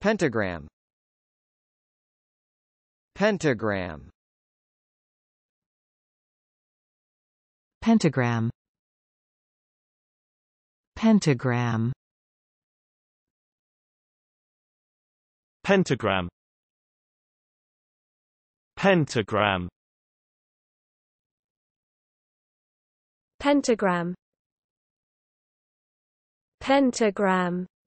Pentagram Pentagram Pentagram Pentagram Pentagram Pentagram Pentagram Pentagram